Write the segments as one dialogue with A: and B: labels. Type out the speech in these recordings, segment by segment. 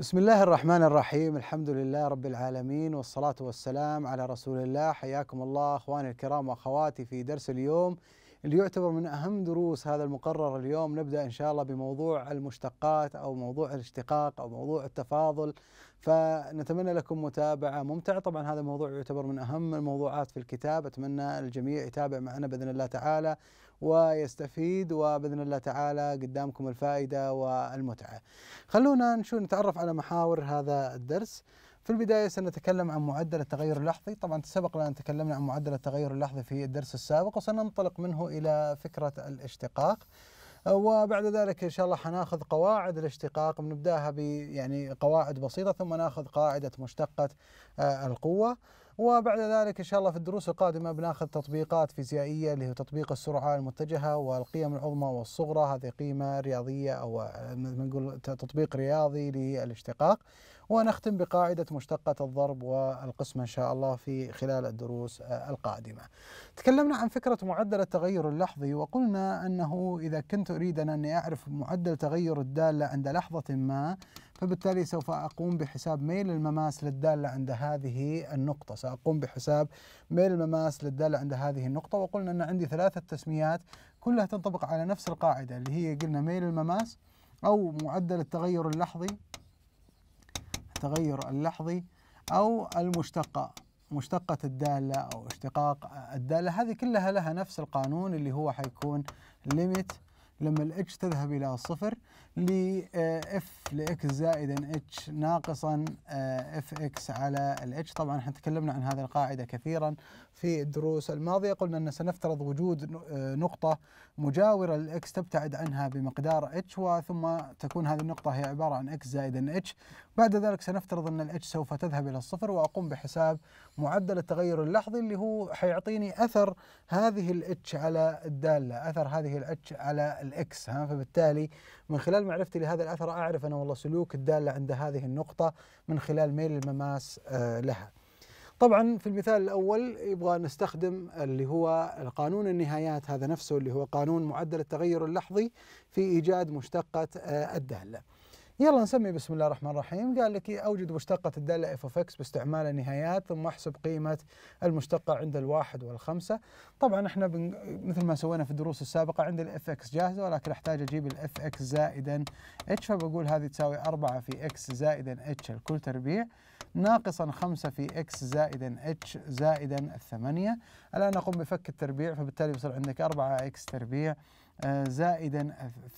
A: بسم الله الرحمن الرحيم الحمد لله رب العالمين والصلاة والسلام على رسول الله حياكم الله أخواني الكرام وأخواتي في درس اليوم اللي يعتبر من أهم دروس هذا المقرر اليوم نبدأ إن شاء الله بموضوع المشتقات أو موضوع الاشتقاق أو موضوع التفاضل فنتمنى لكم متابعة ممتعة طبعا هذا الموضوع يعتبر من أهم الموضوعات في الكتاب أتمنى الجميع يتابع معنا بإذن الله تعالى ويستفيد وباذن الله تعالى قدامكم الفائده والمتعه. خلونا نشوف نتعرف على محاور هذا الدرس. في البداية سنتكلم عن معدل التغير اللحظي طبعا سبق لنا تكلمنا عن معدل التغير اللحظي في الدرس السابق وسننطلق منه إلى فكرة الاشتقاق وبعد ذلك ان شاء الله حناخذ قواعد الاشتقاق بنبداها ب يعني قواعد بسيطه ثم ناخذ قاعده مشتقه آه، القوه وبعد ذلك ان شاء الله في الدروس القادمه بناخذ تطبيقات فيزيائيه اللي هو تطبيق السرعه المتجهه والقيم العظمى والصغرى هذه قيمه رياضيه او آه، نقول تطبيق رياضي للاشتقاق ونختم بقاعدة مشتقة الضرب والقسمة إن شاء الله في خلال الدروس القادمة تكلمنا عن فكرة معدل التغير اللحظي وقلنا أنه إذا كنت أريد أني أعرف معدل تغير الدالة عند لحظة ما فبالتالي سوف أقوم بحساب ميل المماس للدالة عند هذه النقطة سأقوم بحساب ميل المماس للدالة عند هذه النقطة وقلنا أن عندي ثلاثة تسميات كلها تنطبق على نفس القاعدة اللي هي قلنا ميل المماس أو معدل التغير اللحظي التغير اللحظي أو المشتقة مشتقة الدالة أو اشتقاق الدالة هذه كلها لها نفس القانون اللي هو حيكون ليميت لما الاتش تذهب إلى صفر ل اف آه، لاكس زائدا اتش ناقصا اف آه، اكس على الاتش طبعا احنا تكلمنا عن هذه القاعده كثيرا في الدروس الماضيه قلنا ان سنفترض وجود آه، نقطه مجاوره للاكس تبتعد عنها بمقدار اتش وثم تكون هذه النقطه هي عباره عن اكس زائدا اتش بعد ذلك سنفترض ان الاتش سوف تذهب الى الصفر واقوم بحساب معدل التغير اللحظي اللي هو حيعطيني اثر هذه الاتش على الداله اثر هذه الاتش على الاكس ها فبالتالي من خلال معرفتي لهذا الأثر أعرف أنا والله سلوك الدالة عند هذه النقطة من خلال ميل المماس آه، لها طبعا في المثال الأول يبغى نستخدم اللي هو قانون النهايات هذا نفسه اللي هو قانون معدل التغير اللحظي في إيجاد مشتقة آه، الدالة يلا نسمي بسم الله الرحمن الرحيم قال لك أوجد مشتقة الدالة اف اوف اكس باستعمال النهايات ثم أحسب قيمة المشتقة عند الواحد والخمسة طبعا احنا بن... مثل ما سوينا في الدروس السابقة عند الاف اكس جاهزة ولكن أحتاج أجيب الاف اكس زائدا اتش فبقول هذه تساوي 4 في اكس زائدا اتش الكل تربيع ناقصا 5 في اكس زائدا اتش زائدا 8 الآن أقوم بفك التربيع فبالتالي بصير عندك 4 اكس تربيع آه، زائدا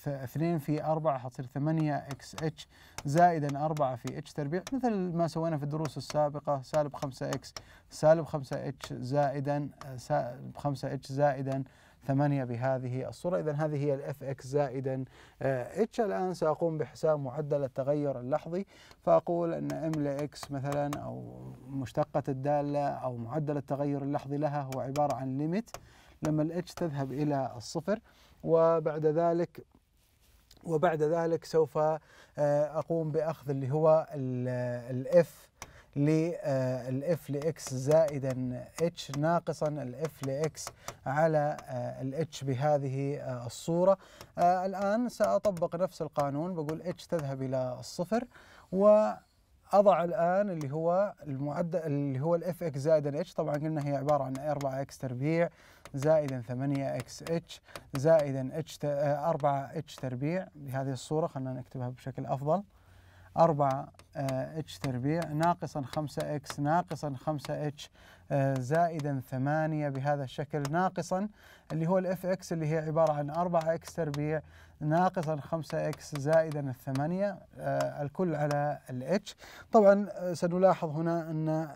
A: 2 في 4 حتصير 8 اكس اتش زائدا 4 في اتش تربيع مثل ما سوينا في الدروس السابقة سالب 5 اكس سالب 5 اتش زائدا آه، سالب 5 اتش زائدا 8 بهذه الصورة إذا هذه هي الاف اكس زائدا آه، اتش الآن سأقوم بحساب معدل التغير اللحظي فأقول أن ام لإكس مثلا أو مشتقة الدالة أو معدل التغير اللحظي لها هو عبارة عن ليميت لما الاتش تذهب إلى الصفر وبعد ذلك وبعد ذلك سوف آه، اقوم باخذ اللي هو الاف للاف آه، لاكس زائدا اتش ناقصا الاف لاكس على آه، الاتش بهذه الصوره الان ساطبق نفس القانون بقول اتش تذهب الى الصفر و اضع الان اللي هو المعدل اللي هو الاف اكس زائد اتش طبعا قلنا هي عباره عن 4 اكس تربيع زائدا 8 اكس اتش زائدا اتش 4 اتش تربيع بهذه الصوره خلينا نكتبها بشكل افضل 4 اتش آه، تربيع ناقصا 5 اكس ناقصا 5 اتش آه، زائدا 8 بهذا الشكل ناقصا اللي هو الاف اكس اللي هي عباره عن 4 اكس تربيع ناقصا 5 اكس زائدا الثمانية آه، الكل على الاتش طبعا آه، سنلاحظ هنا ان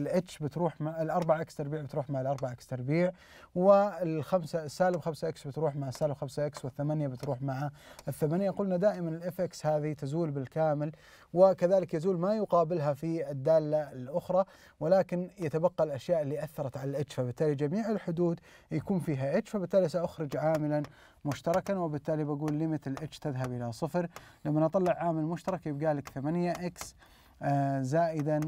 A: الاتش بتروح مع الاربع اكس تربيع بتروح مع الاربع اكس تربيع والخمسة السالب 5 اكس بتروح مع السالب 5 اكس والثمانية بتروح مع الثمانية قلنا دائما الاف اكس هذه تزول بالكامل وكذلك يزول ما يقابلها في الدالة الاخرى ولكن يتبقى الاشياء اللي اثرت على الاتش فبالتالي جميع الحدود يكون فيها اتش فبالتالي ساخرج عاملا مشتركا وبالتالي بقول ليميت الاتش تذهب الى صفر لما اطلع عامل مشترك يبقى لك 8 اكس آه، زائدا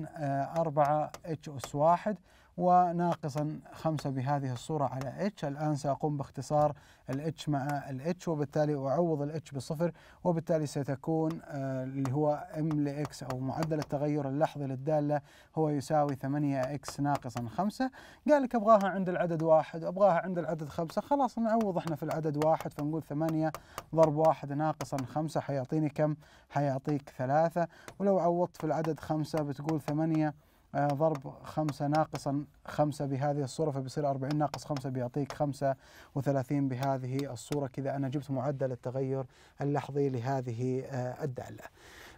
A: 4 اتش اس 1 وناقصا 5 بهذه الصورة على اتش الآن سأقوم باختصار الاتش مع الاتش وبالتالي أعوض الاتش بصفر وبالتالي ستكون آه، اللي هو ام لإكس أو معدل التغير اللحظي للدالة هو يساوي 8 اكس ناقصا 5 قال لك أبغاها عند العدد واحد أبغاها عند العدد 5 خلاص نعوض احنا في العدد واحد فنقول 8 ضرب 1 ناقصا 5 حيعطيني كم؟ حيعطيك 3 ولو عوضت في العدد 5 بتقول 8 آه، ضرب خمسة ناقصا خمسة بهذه الصورة فبيصير 40 ناقص خمسة بيعطيك 35 بهذه الصورة كذا أنا جبت معدل التغير اللحظي لهذه آه، الدالة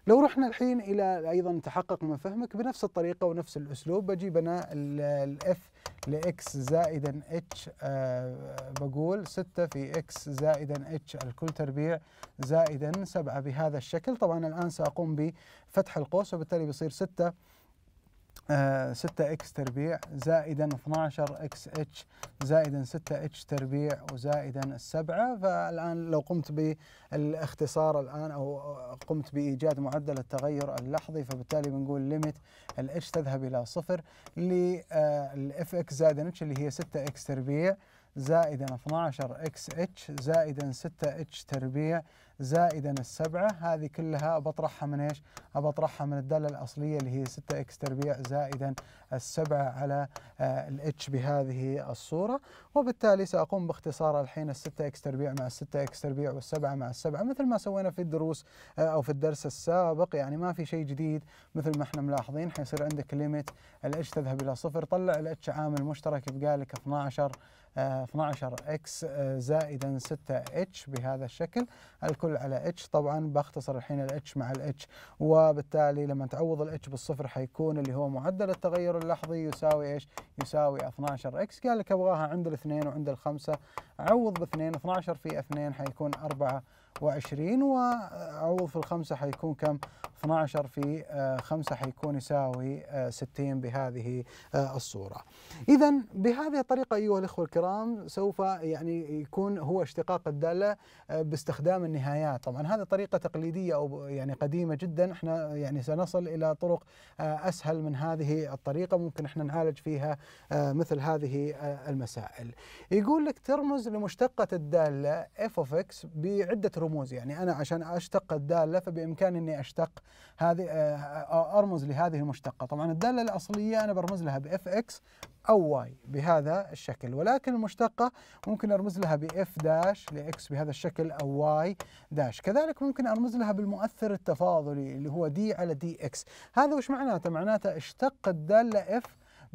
A: لو رحنا الحين إلى أيضا تحقق من فهمك بنفس الطريقة ونفس الأسلوب بجيب أنا الإف لإكس زائدا إتش آه، بقول 6 في إكس زائدا إتش الكل تربيع زائدا 7 بهذا الشكل طبعا الآن سأقوم بفتح القوس وبالتالي بيصير 6 6 اكس تربيع زائدا 12 اكس اتش زائدا 6 اتش تربيع وزائدا 7 فالآن لو قمت بالاختصار الآن أو قمت بإيجاد معدل التغير اللحظي فبالتالي بنقول ليميت الاتش تذهب إلى صفر للاف اكس آه، زائدا اتش اللي هي 6 اكس تربيع زائدا 12 اكس اتش زائدا 6 اتش تربيع زائدا السبعة هذه كلها بطرحها من ايش؟ بطرحها من الدالة الأصلية اللي هي 6 اكس تربيع زائدا السبعة على آه، الاتش بهذه الصورة وبالتالي سأقوم باختصار الحين ال 6 اكس تربيع مع ال 6 اكس تربيع والسبعة مع السبعة مثل ما سوينا في الدروس آه، أو في الدرس السابق يعني ما في شيء جديد مثل ما احنا ملاحظين حيصير عندك ليميت الاتش تذهب إلى صفر طلع الاتش عامل مشترك يبقى لك 12 12 اكس زائدا 6 اتش بهذا الشكل الكل على اتش طبعا بختصر الحين الاتش مع الاتش وبالتالي لما تعوض الاتش بالصفر حيكون اللي هو معدل التغير اللحظي يساوي ايش؟ يساوي 12 اكس قال لك ابغاها عند الاثنين وعند الخمسه عوض باثنين 12 في اثنين حيكون 4 وعشرين وعوض في الخمسة حيكون كم 12 في آه، خمسة حيكون يساوي 60 آه، بهذه آه، الصورة إذا بهذه الطريقة أيها الإخوة الكرام سوف يعني يكون هو اشتقاق الدالة باستخدام النهايات طبعا هذه طريقة تقليدية أو يعني قديمة جدا احنا يعني سنصل إلى طرق أسهل من هذه الطريقة ممكن احنا نعالج فيها مثل هذه المسائل يقول لك ترمز لمشتقة الدالة f of x بعدة رموز يعني أنا عشان أشتق الدالة فبإمكاني أني أشتق هذه آه، آه، أرمز لهذه المشتقة طبعا الدالة الأصلية أنا برمز لها بإف إكس أو واي بهذا الشكل ولكن المشتقة ممكن أرمز لها بإف داش لإكس بهذا الشكل أو واي داش كذلك ممكن أرمز لها بالمؤثر التفاضلي اللي هو دي على دي إكس هذا وش معناته؟ معناته اشتق الدالة إف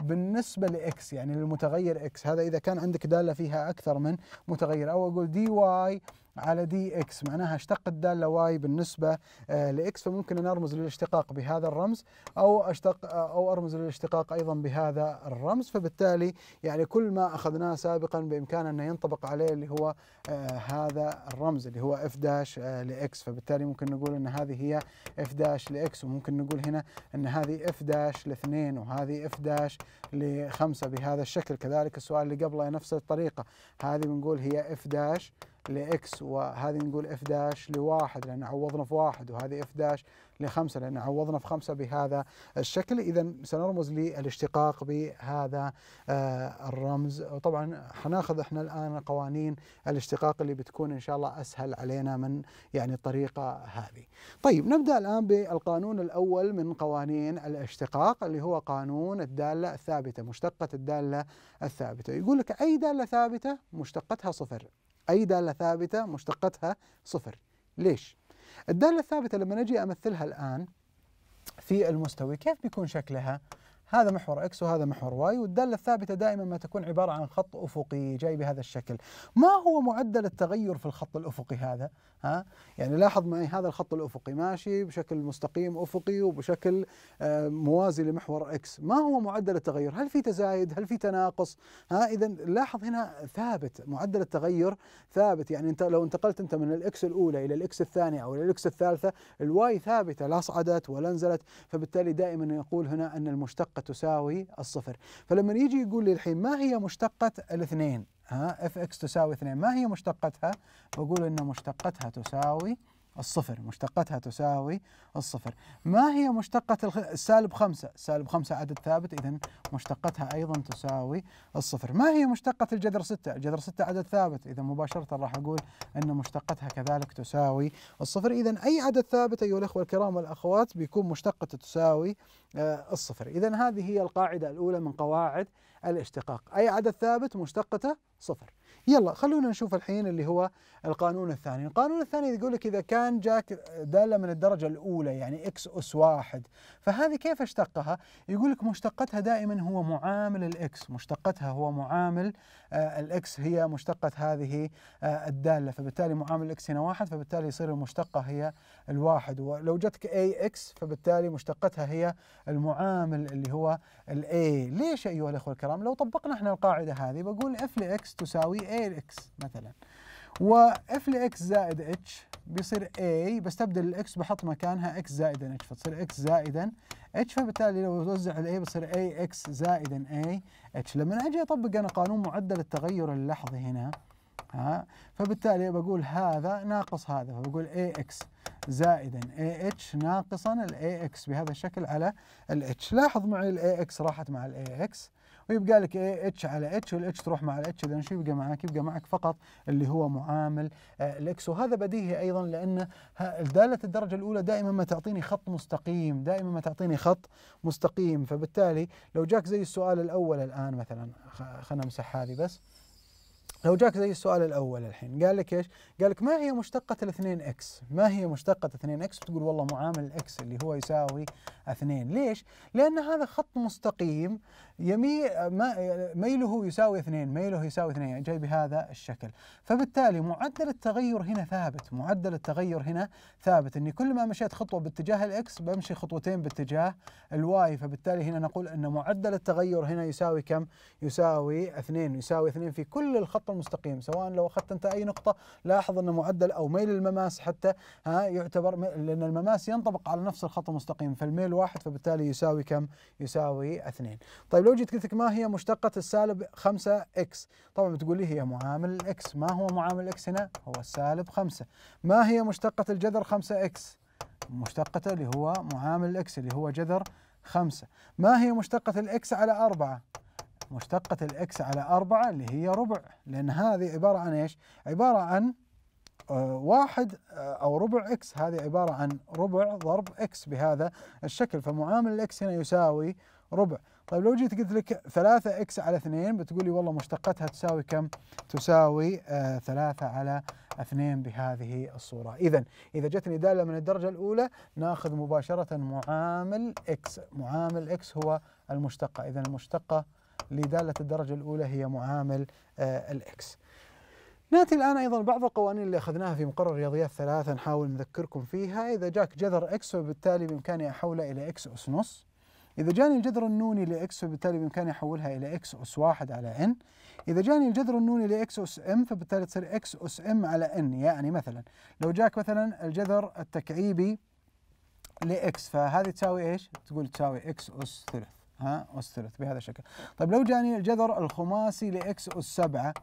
A: بالنسبة لإكس يعني للمتغير إكس هذا إذا كان عندك دالة فيها أكثر من متغير أو أقول دي واي على دي اكس معناها اشتق الداله واي بالنسبه آه، لاكس فممكن ان ارمز للاشتقاق بهذا الرمز او اشتق آه، او ارمز للاشتقاق ايضا بهذا الرمز فبالتالي يعني كل ما اخذناه سابقا بإمكان انه ينطبق عليه اللي هو آه، هذا الرمز اللي هو اف داش لاكس فبالتالي ممكن نقول ان هذه هي اف داش لاكس وممكن نقول هنا ان هذه اف داش لاثنين وهذه اف داش لخمسه بهذا الشكل كذلك السؤال اللي قبله نفس الطريقه هذه بنقول هي اف داش لإكس وهذه نقول إف داش لواحد لأن عوضنا في واحد وهذه إف داش لخمسة لأن عوضنا في خمسة بهذا الشكل إذا سنرمز للاشتقاق بهذا آه، الرمز وطبعا حناخذ احنا الآن قوانين الاشتقاق اللي بتكون إن شاء الله أسهل علينا من يعني الطريقة هذه طيب نبدأ الآن بالقانون الأول من قوانين الاشتقاق اللي هو قانون الدالة الثابتة مشتقة الدالة الثابتة يقول لك أي دالة ثابتة مشتقتها صفر أي دالة ثابتة مشتقتها صفر ليش؟ الدالة الثابتة لما نجي أمثلها الآن في المستوي كيف بيكون شكلها؟ هذا محور اكس وهذا محور واي والداله الثابته دائما ما تكون عباره عن خط افقي جاي بهذا الشكل ما هو معدل التغير في الخط الافقي هذا ها يعني لاحظ معي هذا الخط الافقي ماشي بشكل مستقيم افقي وبشكل آه، موازي لمحور اكس ما هو معدل التغير هل في تزايد هل في تناقص ها اذا لاحظ هنا ثابت معدل التغير ثابت يعني انت لو انتقلت انت من الاكس الاولى الى الاكس الثانيه او الى الاكس الثالثه الواي ثابته لا صعدت ولا نزلت فبالتالي دائما يقول هنا ان المشتق مشتقة تساوي الصفر فلما يجي يقول لي الحين ما هي مشتقة الاثنين ها اف اكس تساوي اثنين ما هي مشتقتها بقول ان مشتقتها تساوي الصفر مشتقتها تساوي الصفر ما هي مشتقة السالب خمسة سالب خمسة عدد ثابت إذا مشتقتها أيضا تساوي الصفر ما هي مشتقة الجذر ستة الجذر ستة عدد ثابت إذا مباشرة راح أقول أن مشتقتها كذلك تساوي الصفر إذا أي عدد ثابت أيها الأخوة الكرام والأخوات بيكون مشتقته تساوي آه، الصفر إذا هذه هي القاعدة الأولى من قواعد الاشتقاق أي عدد ثابت مشتقته صفر يلا خلونا نشوف الحين اللي هو القانون الثاني القانون الثاني يقول لك إذا كان جاك دالة من الدرجة الأولى يعني إكس أس واحد فهذه كيف اشتقها؟ يقول لك مشتقتها دائما هو معامل الإكس مشتقتها هو معامل آه الإكس هي مشتقة هذه آه الدالة فبالتالي معامل الإكس هنا واحد فبالتالي يصير المشتقة هي الواحد ولو جتك اي اكس فبالتالي مشتقتها هي المعامل اللي هو الاي ليش أيها الأخوة الكرام لو طبقنا احنا القاعدة هذه بقول اف لإكس تساوي اي A لإكس مثلا واف لإكس زائد اتش بيصير اي بستبدل الإكس بحط مكانها إكس زائدا اتش فتصير إكس زائدا اتش فبالتالي لو أوزع الاي بصير اي إكس زائدا اي اتش لما أجي أطبق أنا قانون معدل التغير اللحظي هنا ها فبالتالي بقول هذا ناقص هذا فبقول اي إكس زائدا AH ناقصا الاي AX بهذا الشكل على الاتش H لاحظ معي الاي AX راحت مع الاي AX ويبقى لك AH على H والاتش H تروح مع الاتش H إذا شو يبقى معك؟ يبقى معك فقط اللي هو معامل آه، الإكس وهذا بديهي أيضا لأن دالة الدرجة الأولى دائما ما تعطيني خط مستقيم دائما ما تعطيني خط مستقيم فبالتالي لو جاك زي السؤال الأول الآن مثلا خلينا نمسح هذه بس لو جاك زي السؤال الاول الحين قال لك ايش؟ قال لك ما هي مشتقة الاثنين اكس؟ ما هي مشتقة 2 اكس؟ تقول والله معامل الاكس اللي هو يساوي اثنين، ليش؟ لأن هذا خط مستقيم يمي ميله يساوي اثنين، ميله يساوي اثنين، جاي بهذا الشكل، فبالتالي معدل التغير هنا ثابت، معدل التغير هنا ثابت، اني كل ما مشيت خطوة باتجاه الاكس بمشي خطوتين باتجاه الواي، فبالتالي هنا نقول ان معدل التغير هنا يساوي كم؟ يساوي اثنين، يساوي اثنين في كل الخط الخط المستقيم سواء لو اخذت انت اي نقطه لاحظ ان معدل او ميل المماس حتى ها يعتبر لان المماس ينطبق على نفس الخط المستقيم فالميل واحد فبالتالي يساوي كم؟ يساوي اثنين. طيب لو جيت قلت لك ما هي مشتقه السالب 5 اكس؟ طبعا بتقول لي هي معامل الاكس، ما هو معامل الاكس هنا؟ هو السالب 5. ما هي مشتقه الجذر 5 اكس؟ مشتقته اللي هو معامل الاكس اللي هو جذر 5 ما هي مشتقة الإكس على 4 مشتقة الإكس على أربعة اللي هي ربع لأن هذه عبارة عن إيش؟ عبارة عن آه، واحد آه، أو ربع إكس هذه عبارة عن ربع ضرب إكس بهذا الشكل فمعامل الإكس هنا يساوي ربع طيب لو جيت قلت لك 3 إكس على 2 بتقولي والله مشتقتها تساوي كم؟ تساوي 3 آه، على 2 بهذه الصورة إذا إذا جتني دالة من الدرجة الأولى ناخذ مباشرة معامل إكس معامل إكس هو المشتقة إذا المشتقة لدالة الدرجة الأولى هي معامل آه، الإكس ناتي الآن أيضا بعض القوانين اللي أخذناها في مقرر الرياضيات ثلاثة نحاول نذكركم فيها إذا جاك جذر إكس وبالتالي بإمكاني أحوله إلى إكس أس نص إذا جاني الجذر النوني لإكس فبالتالي بإمكاني أحولها إلى إكس أس واحد على إن إذا جاني الجذر النوني لإكس أس إم فبالتالي تصير إكس أس إم على إن يعني مثلا لو جاك مثلا الجذر التكعيبي لإكس فهذه تساوي إيش؟ تقول تساوي إكس أس ثلث ها أس ثلث بهذا الشكل طيب لو جاني الجذر الخماسي لإكس أس سبعة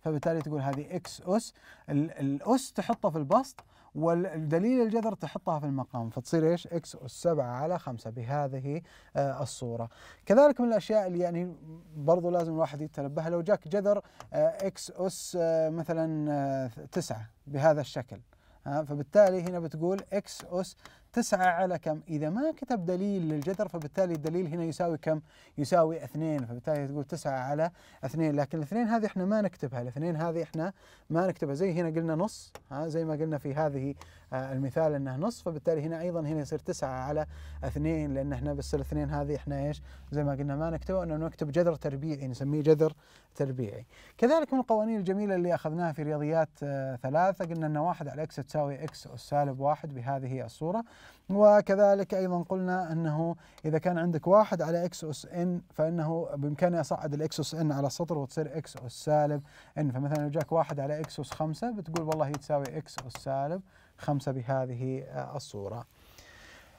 A: فبالتالي تقول هذه إكس أس الأس تحطها في البسط والدليل الجذر تحطها في المقام فتصير ايش؟ اكس اس 7 على 5 بهذه آه، الصوره. كذلك من الاشياء اللي يعني برضو لازم الواحد يتنبه لو جاك جذر آه، اكس اس آه، مثلا 9 بهذا الشكل. فبالتالي هنا بتقول اكس اس تسعة على كم إذا ما كتب دليل للجذر فبالتالي الدليل هنا يساوي كم يساوي اثنين فبالتالي تقول تسعة على اثنين لكن الاثنين هذه احنا ما نكتبها الاثنين هذه احنا ما نكتبها زي هنا قلنا نص ها زي ما قلنا في هذه آه، المثال انه نص فبالتالي هنا ايضا هنا يصير تسعة على اثنين لان احنا بس الاثنين هذه احنا ايش زي ما قلنا ما نكتبه انه نكتب جذر تربيعي نسميه جذر تربيعي كذلك من القوانين الجميلة اللي اخذناها في رياضيات آه، ثلاثة قلنا ان واحد على اكس تساوي اكس سالب واحد بهذه الصورة وكذلك ايضا قلنا انه اذا كان عندك واحد على اكس اس ان فانه بامكاني اصعد الاكس اس ان على السطر وتصير اكس اس سالب ان فمثلا لو جاك واحد على اكس اس 5 بتقول والله هي تساوي اكس اس سالب 5 بهذه الصوره.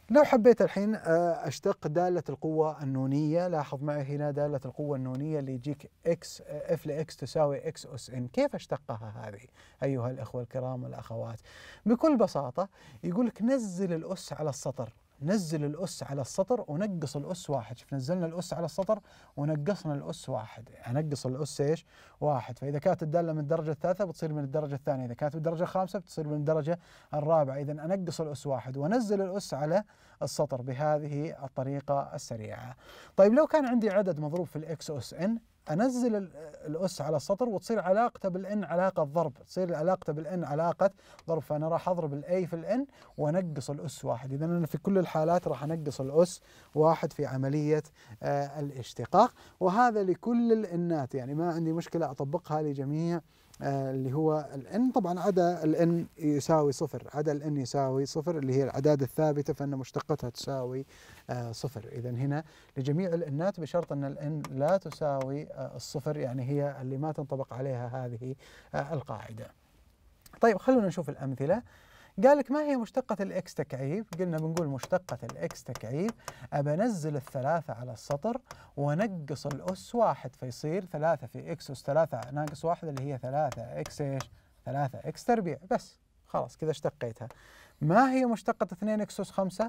A: لو حبيت الحين آه، اشتق دالة القوة النونية لاحظ معي هنا دالة القوة النونية اللي يجيك اكس اف لاكس تساوي اكس اس ان كيف اشتقها هذه ايها الاخوة الكرام والاخوات بكل بساطة يقول لك نزل الاس على السطر نزل الأس على السطر ونقص الأس واحد شوف نزلنا الأس على السطر ونقصنا الأس واحد هنقص يعني الأس إيش واحد فإذا كانت الدالة من الدرجة الثالثة بتصير من الدرجة الثانية إذا كانت من الدرجة الخامسة بتصير من الدرجة الرابعة إذا أنقص الأس واحد وأنزل الأس على السطر بهذه الطريقة السريعة طيب لو كان عندي عدد مضروب في الإكس أس إن انزل الاس على السطر وتصير علاقته بالان علاقه ضرب، تصير علاقته بالان علاقه ضرب فانا راح اضرب الاي في الان وانقص الاس واحد، اذا انا في كل الحالات راح انقص الاس واحد في عمليه آه الاشتقاق، وهذا لكل الانات يعني ما عندي مشكله اطبقها لجميع آه، اللي هو الان طبعا عدا الان يساوي صفر عدا الان يساوي صفر اللي هي الاعداد الثابته فان مشتقتها تساوي آه، صفر اذا هنا لجميع الانات بشرط ان الان لا تساوي آه، الصفر يعني هي اللي ما تنطبق عليها هذه القاعده طيب خلونا نشوف الامثله قال لك ما هي مشتقة الإكس تكعيب؟ قلنا بنقول مشتقة الإكس تكعيب أبنزل الثلاثة على السطر ونقص الأس واحد فيصير ثلاثة في إكس أس ثلاثة ناقص واحد اللي هي ثلاثة إكس إيش؟ ثلاثة إكس تربيع بس خلاص كذا اشتقيتها ما هي مشتقة 2 إكس أس 5؟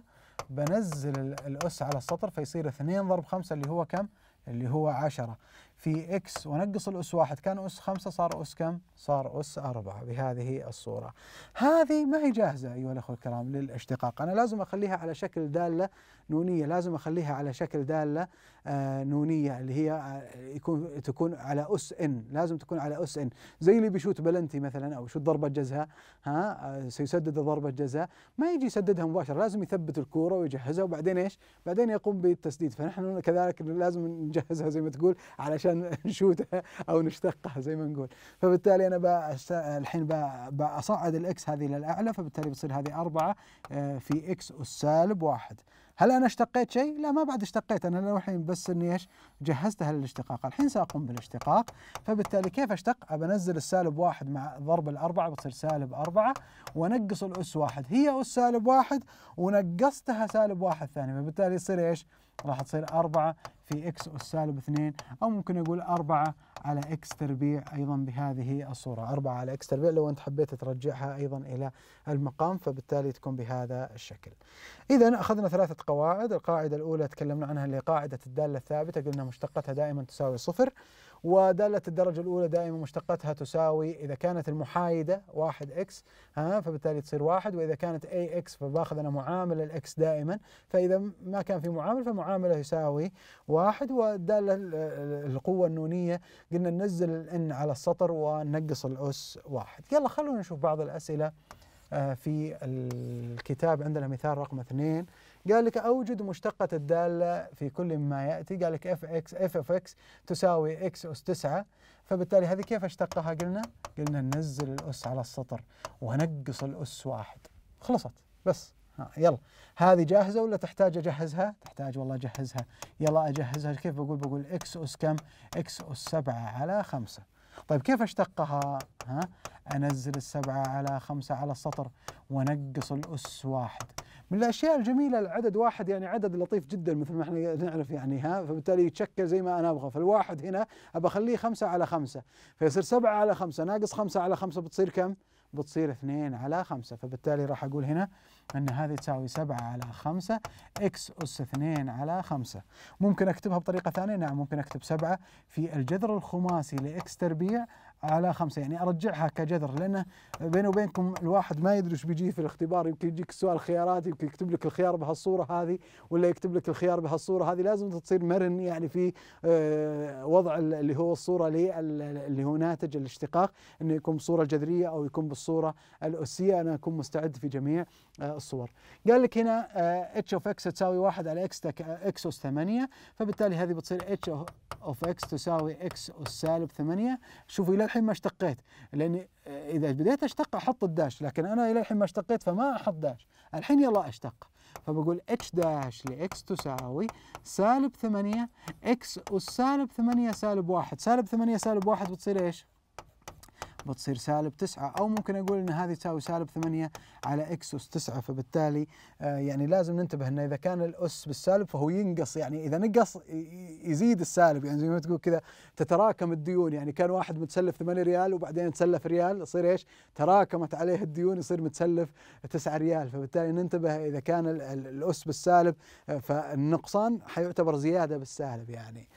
A: بنزل الأس على السطر فيصير 2 ضرب 5 اللي هو كم؟ اللي هو 10 في اكس ونقص الاس واحد كان اس خمسة صار اس كم؟ صار اس أربعة بهذه الصورة. هذه ما هي جاهزة أيها الأخوة الكرام للاشتقاق، أنا لازم أخليها على شكل دالة نونية، لازم أخليها على شكل دالة آه نونية اللي هي آه، يكون تكون على اس ان، لازم تكون على اس ان، زي اللي بيشوت بلنتي مثلا أو يشوت ضربة جزاء ها آه سيسدد ضربة جزاء، ما يجي يسددها مباشرة، لازم يثبت الكورة ويجهزها وبعدين ايش؟ بعدين يقوم بالتسديد، فنحن كذلك لازم نجهزها زي ما تقول علشان نشوتها او نشتقها زي ما نقول فبالتالي انا بقى الحين بأصعد الاكس هذه للاعلى فبالتالي بتصير هذه 4 آه، في اكس السالب واحد هل انا اشتقيت شيء؟ لا ما بعد اشتقيت انا الحين بس اني ايش؟ جهزتها للاشتقاق، الحين ساقوم بالاشتقاق، فبالتالي كيف اشتق؟ بنزل السالب واحد مع ضرب الاربعه بتصير سالب اربعه وانقص الاس واحد، هي اس سالب واحد ونقصتها سالب واحد ثاني، فبالتالي يصير ايش؟ راح تصير 4 في اكس اس سالب 2 او ممكن اقول 4 على اكس تربيع ايضا بهذه الصوره 4 على اكس تربيع لو انت حبيت ترجعها ايضا الى المقام فبالتالي تكون بهذا الشكل اذا اخذنا ثلاثه قواعد القاعده الاولى تكلمنا عنها اللي قاعده الداله الثابته قلنا مشتقتها دائما تساوي صفر ودالة الدرجة الأولى دائما مشتقتها تساوي إذا كانت المحايدة 1 إكس ها فبالتالي تصير واحد وإذا كانت أي إكس فباخذ أنا معامل الإكس دائما فإذا ما كان في معامل فمعامله يساوي واحد والدالة القوة النونية قلنا ننزل الإن على السطر وننقص الأس واحد يلا خلونا نشوف بعض الأسئلة آه، في الكتاب عندنا مثال رقم اثنين قال لك أوجد مشتقة الدالة في كل ما يأتي قال لك اف اكس اف اف اكس تساوي اكس أس 9 فبالتالي هذه كيف اشتقها قلنا؟ قلنا ننزل الأس على السطر ونقص الأس واحد خلصت بس ها يلا هذه جاهزة ولا تحتاج أجهزها؟ تحتاج والله أجهزها يلا أجهزها كيف بقول؟ بقول اكس أس كم؟ اكس أس 7 على 5 طيب كيف اشتقها ها انزل السبعة على خمسة على السطر ونقص الاس واحد من الاشياء الجميله العدد واحد يعني عدد لطيف جدا مثل ما احنا نعرف يعني ها فبالتالي يتشكل زي ما انا ابغى فالواحد هنا ابى اخليه خمسة على خمسة فيصير سبعة على خمسة ناقص خمسة على خمسة بتصير كم؟ بتصير 2 على 5 فبالتالي راح أقول هنا أن هذه تساوي 7 على 5 إكس أس 2 على 5 ممكن أكتبها بطريقة ثانية نعم ممكن أكتب 7 في الجذر الخماسي لإكس تربيع على خمسة يعني أرجعها كجذر لأنه بيني وبينكم الواحد ما يدري وش بيجيه في الاختبار يمكن يجيك سؤال خيارات يمكن يكتب لك الخيار بهالصورة هذه ولا يكتب لك الخيار بهالصورة هذه لازم تصير مرن يعني في آه، وضع اللي هو الصورة اللي هو ناتج الاشتقاق أنه يكون بصورة جذرية أو يكون بالصورة الأسية أنا أكون مستعد في جميع آه، الصور قال لك هنا اتش اوف اكس تساوي واحد على اكس اكس اس 8 فبالتالي هذه بتصير اتش اوف اكس تساوي اكس اس سالب 8 شوفوا إلى الحين ما اشتقيت لاني آه، اذا بديت اشتق احط الداش لكن انا الى الحين ما اشتقيت فما احط داش الحين يلا اشتق فبقول اتش داش لاكس تساوي سالب 8 اكس والسالب 8 سالب 1 سالب 8 سالب 1 بتصير ايش؟ بتصير سالب 9 أو ممكن أقول أن هذه تساوي سالب 8 على إكس أس 9 فبالتالي آه، يعني لازم ننتبه أنه إذا كان الأس بالسالب فهو ينقص يعني إذا نقص يزيد السالب يعني زي ما تقول كذا تتراكم الديون يعني كان واحد متسلف 8 ريال وبعدين تسلف ريال يصير إيش تراكمت عليه الديون يصير متسلف 9 ريال فبالتالي ننتبه إذا كان الأس بالسالب آه، فالنقصان حيعتبر زيادة بالسالب يعني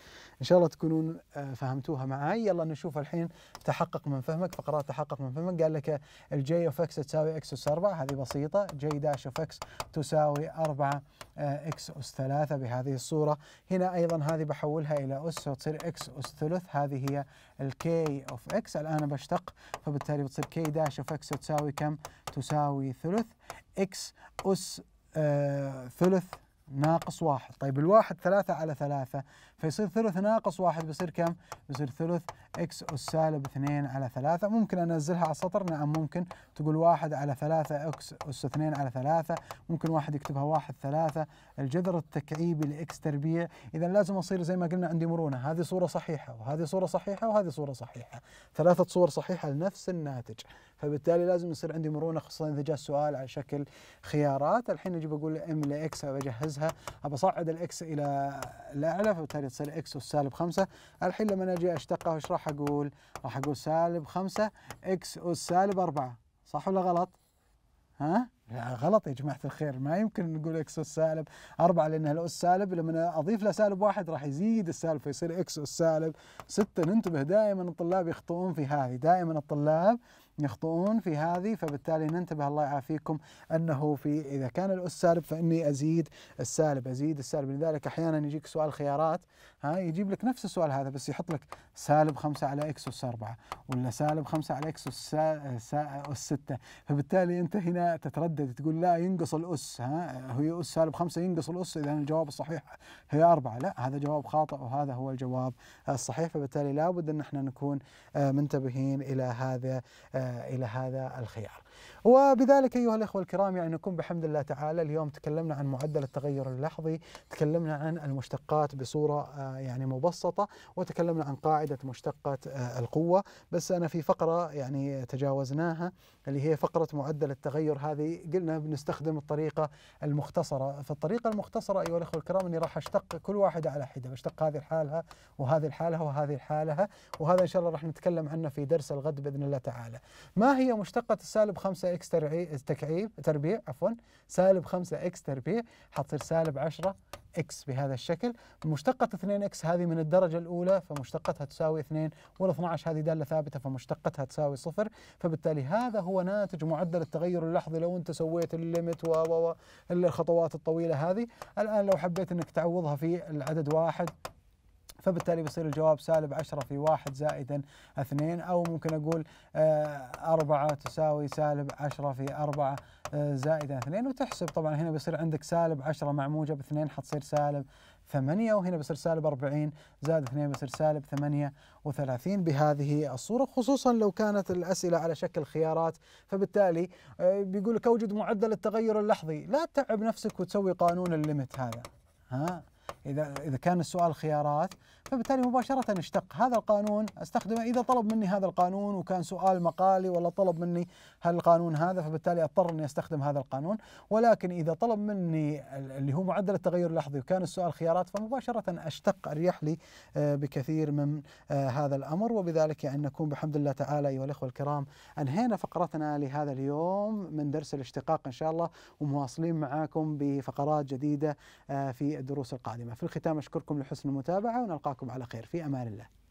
A: ان شاء الله تكونون آه، فهمتوها معي يلا نشوف الحين تحقق من فهمك فقرات تحقق من فهمك قال لك الجي اوف اكس تساوي اكس اس 4 هذه بسيطه جي داش اوف اكس تساوي 4 اكس آه، اس 3 بهذه الصوره هنا ايضا هذه بحولها الى اس وتصير اكس اس ثلث هذه هي الكي اوف اكس الان بشتق فبالتالي بتصير كي داش اوف اكس تساوي كم تساوي ثلث اكس اس آه ثلث ناقص واحد طيب الواحد ثلاثة على ثلاثة فيصير ثلث ناقص واحد بيصير كم؟ بيصير ثلث اكس اس سالب 2 على 3 ممكن انزلها على السطر نعم ممكن تقول 1 على 3 اكس اس 2 على 3 ممكن واحد يكتبها 1 3 الجذر التكعيبي لاكس تربيع اذا لازم اصير زي ما قلنا عندي مرونه هذه صوره صحيحه وهذه صوره صحيحه وهذه صوره صحيحه ثلاثه صور صحيحه لنفس الناتج فبالتالي لازم يصير عندي مرونه خصوصا اذا جاء السؤال على شكل خيارات الحين اجي بقول ام لاكس بجهزها ابصعد الاكس الى الاعلى فبالتالي تصير اكس اس سالب 5 الحين لما اجي اشتقها راح اقول راح اقول سالب 5 اكس اس سالب 4 صح ولا غلط؟ ها؟ لا غلط يا جماعه الخير ما يمكن نقول اكس اس سالب 4 لان الاس سالب لما اضيف له سالب واحد راح يزيد السالب فيصير اكس اس سالب 6 ننتبه دائما الطلاب يخطئون في هذه دائما الطلاب يخطئون في هذه فبالتالي ننتبه الله يعافيكم انه في اذا كان الاس سالب فاني ازيد السالب ازيد السالب لذلك احيانا يجيك سؤال خيارات ها يجيب لك نفس السؤال هذا بس يحط لك سالب 5 على اكس اس 4 ولا سالب 5 على اكس اس 6 فبالتالي انت هنا تتردد تقول لا ينقص الاس ها هي اس سالب 5 ينقص الاس اذا الجواب الصحيح هي 4 لا هذا جواب خاطئ وهذا هو الجواب الصحيح فبالتالي لابد ان احنا نكون آه، منتبهين الى هذا آه، إلى هذا الخيار وبذلك أيها الأخوة الكرام يعني نكون بحمد الله تعالى اليوم تكلمنا عن معدل التغير اللحظي تكلمنا عن المشتقات بصورة آه، يعني مبسطة وتكلمنا عن قاعدة مشتقة آه، القوة بس أنا في فقرة يعني تجاوزناها اللي هي فقرة معدل التغير هذه قلنا بنستخدم الطريقة المختصرة فالطريقه المختصرة أيها الأخوة الكرام أني راح أشتق كل واحدة على حدة بشتق هذه لحالها وهذه لحالها وهذه لحالها وهذا إن شاء الله راح نتكلم عنه في درس الغد بإذن الله تعالى ما هي مشتقة السالب 5 اكس تكعيب تربيع عفوا سالب 5 اكس تربيع حتصير سالب 10 اكس بهذا الشكل مشتقة 2 اكس هذه من الدرجة الأولى فمشتقتها تساوي 2 وال 12 هذه دالة ثابتة فمشتقتها تساوي صفر فبالتالي هذا هو ناتج معدل التغير اللحظي لو أنت سويت الليمت و الخطوات الطويلة هذه الآن لو حبيت أنك تعوضها في العدد واحد فبالتالي بيصير الجواب سالب 10 في 1 زائدا 2 أو ممكن أقول 4 آه، تساوي سالب 10 في 4 آه، زائدا 2 وتحسب طبعا هنا بيصير عندك سالب 10 مع موجب 2 حتصير سالب 8 وهنا بيصير سالب 40 زائد 2 بيصير سالب 38 بهذه الصورة خصوصا لو كانت الأسئلة على شكل خيارات فبالتالي آه، بيقول لك أوجد معدل التغير اللحظي لا تتعب نفسك وتسوي قانون الليمت هذا ها اذا اذا كان السؤال خيارات فبالتالي مباشره اشتق هذا القانون استخدمه اذا طلب مني هذا القانون وكان سؤال مقالي ولا طلب مني هل القانون هذا فبالتالي اضطر اني استخدم هذا القانون ولكن اذا طلب مني اللي هو معدل التغير اللحظي وكان السؤال خيارات فمباشره اشتق اريح لي آه، بكثير من آه، هذا الامر وبذلك يعني نكون بحمد الله تعالى ايها الاخوه الكرام انهينا فقرتنا لهذا اليوم من درس الاشتقاق ان شاء الله ومواصلين معاكم بفقرات جديده آه، في الدروس القادمه القادمة في الختام أشكركم لحسن المتابعة ونلقاكم على خير في أمان الله